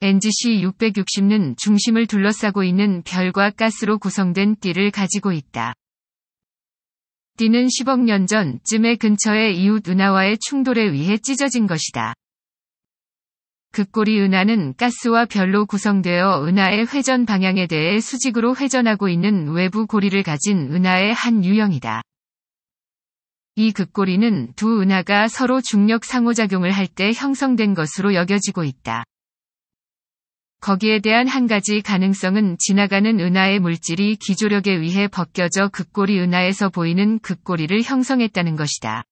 NGC 660는 중심을 둘러싸고 있는 별과 가스로 구성된 띠를 가지고 있다. 띠는 10억 년 전쯤에 근처의 이웃 은하와의 충돌에 의해 찢어진 것이다. 극고리 은하는 가스와 별로 구성되어 은하의 회전 방향에 대해 수직으로 회전하고 있는 외부 고리를 가진 은하의 한 유형이다. 이 극고리는 두 은하가 서로 중력 상호작용을 할 때 형성된 것으로 여겨지고 있다. 거기에 대한 한 가지 가능성은 지나가는 은하의 물질이 기조력에 의해 벗겨져 극고리 은하에서 보이는 극고리를 형성했다는 것이다.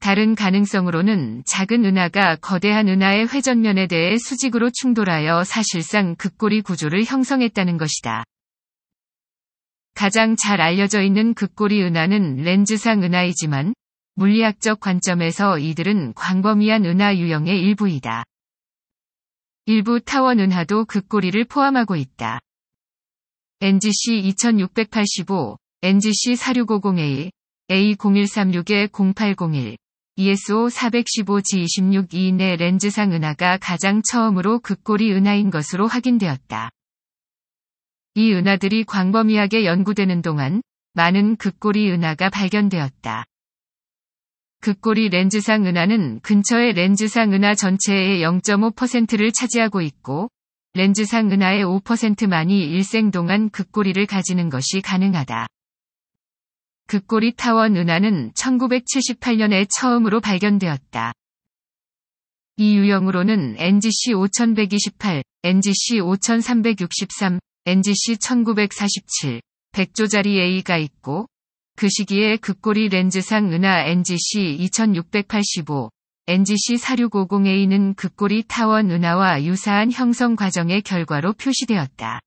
다른 가능성으로는 작은 은하가 거대한 은하의 회전면에 대해 수직으로 충돌하여 사실상 극고리 구조를 형성했다는 것이다. 가장 잘 알려져 있는 극고리 은하는 렌즈상 은하이지만 물리학적 관점에서 이들은 광범위한 은하 유형의 일부이다. 일부 타원 은하도 극고리를 그 포함하고 있다. NGC 2685, NGC 4650A, A0136-0801, ESO 415G26E 내 렌즈상 은하가 가장 처음으로 극고리 그 은하인 것으로 확인되었다. 이 은하들이 광범위하게 연구되는 동안 많은 극고리 그 은하가 발견되었다. 극골이 그 렌즈상 은하는 근처의 렌즈상 은하 전체의 0.5%를 차지하고 있고 렌즈상 은하의 5%만이 일생 동안 극고리를 그 가지는 것이 가능하다. 극고리 그 타원 은하는 1978년에 처음으로 발견되었다. 이 유형으로는 NGC 5128, NGC 5363, NGC 1947, 100조짜리 A가 있고 그 시기에 극고리 렌즈상 은하 NGC 2685, NGC 4650A는 극고리 타원 은하와 유사한 형성 과정의 결과로 표시되었다.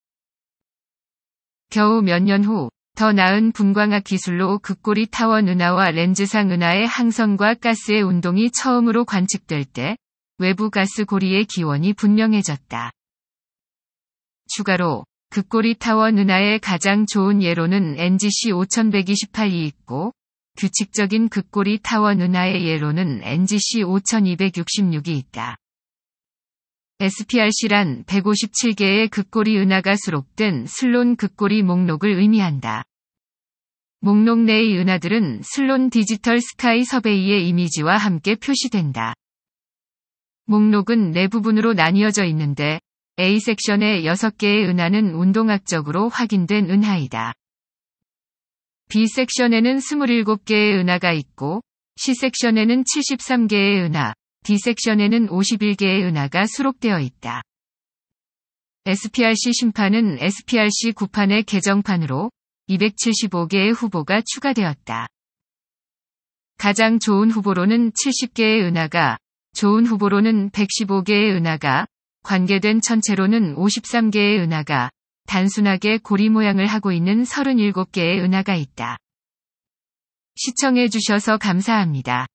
겨우 몇 년 후, 더 나은 분광학 기술로 극고리 타원 은하와 렌즈상 은하의 항성과 가스의 운동이 처음으로 관측될 때 외부 가스 고리의 기원이 분명해졌다. 추가로 극골이 타워 누나의 가장 좋은 예로는 NGC 5128이 있고 규칙적인 극골이 타워 누나의 예로는 NGC 5266이 있다. SPRC란 157개의 극골이 은하가 수록된 슬론 극골이 목록을 의미한다. 목록 내의 은하들은 슬론 디지털 스카이 서베이의 이미지와 함께 표시된다. 목록은 네 부분으로 나뉘어져 있는데 A 섹션의 6개의 은하는 운동학적으로 확인된 은하이다. B 섹션에는 27개의 은하가 있고, C 섹션에는 73개의 은하, D 섹션에는 51개의 은하가 수록되어 있다. SPRC 심판은 SPRC 구판의 개정판으로 275개의 후보가 추가되었다. 가장 좋은 후보로는 70개의 은하가, 좋은 후보로는 115개의 은하가, 관계된 천체로는 53개의 은하가 단순하게 고리 모양을 하고 있는 37개의 은하가 있다. 시청해 주셔서 감사합니다.